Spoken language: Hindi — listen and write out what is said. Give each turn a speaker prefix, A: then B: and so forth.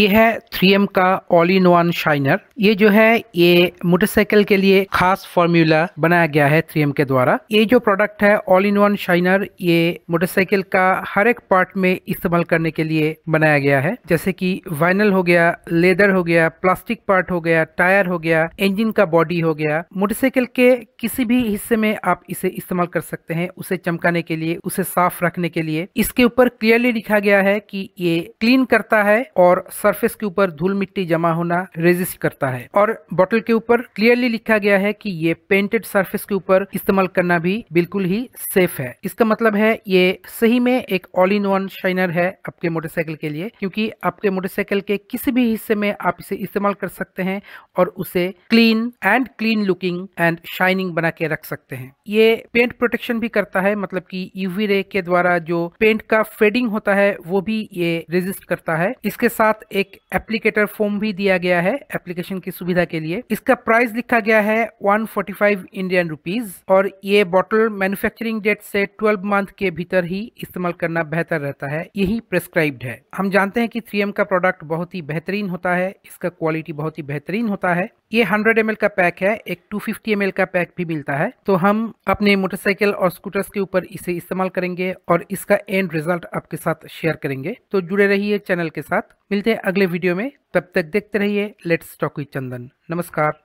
A: ये है 3M का ऑल इन वन शाइनर ये जो है ये मोटरसाइकिल के लिए खास फॉर्मूला बनाया गया है 3M के द्वारा ये जो प्रोडक्ट है ऑल इन वन शाइनर ये मोटरसाइकिल का हर एक पार्ट में इस्तेमाल करने के लिए बनाया गया है जैसे कि वाइनल हो गया लेदर हो गया प्लास्टिक पार्ट हो गया टायर हो गया इंजिन का बॉडी हो गया मोटरसाइकिल के किसी भी हिस्से में आप इसे इस्तेमाल कर सकते हैं उसे चमकाने के लिए उसे साफ रखने के लिए इसके ऊपर क्लियरली लिखा गया है कि ये क्लीन करता है और सरफेस के ऊपर धूल मिट्टी जमा होना रेजिस्ट करता है और बॉटल के ऊपर क्लियरली लिखा गया है कि ये पेंटेड सरफेस के ऊपर इस्तेमाल करना भी बिल्कुल ही सेफ है इसका मतलब है ये सही में एक ऑल इन वन शाइनर है आपके मोटरसाइकिल के लिए क्योंकि आपके मोटरसाइकिल के किसी भी हिस्से में आप इसे इस्तेमाल कर सकते हैं और उसे clean and clean looking and shining बना के रख सकते हैं ये पेंट प्रोटेक्शन भी करता है मतलब कि यूवी रे के द्वारा जो पेंट का फेडिंग होता है वो भी ये रेजिस्ट करता है इसके साथ एक एप्लीकेटर फॉर्म भी दिया गया है एप्लीकेशन की सुविधा के लिए इसका प्राइस लिखा गया है 145 इंडियन रुपीस और ये बॉटल मैन्युफैक्चरिंग डेट से 12 मंथ के भीतर ही इस्तेमाल करना बेहतर रहता है यही प्रेस्क्राइब्ड है हम जानते हैं कि 3M का प्रोडक्ट बहुत ही बेहतरीन होता है इसका क्वालिटी बहुत ही बेहतरीन होता है ये 100 ml का पैक है एक 250 ml का पैक भी मिलता है तो हम अपने मोटरसाइकिल और स्कूटर्स के ऊपर इसे इस्तेमाल करेंगे और इसका एंड रिजल्ट आपके साथ शेयर करेंगे तो जुड़े रहिए चैनल के साथ मिलते हैं अगले वीडियो में तब तक देखते रहिए लेट्स टॉक विथ चंदन नमस्कार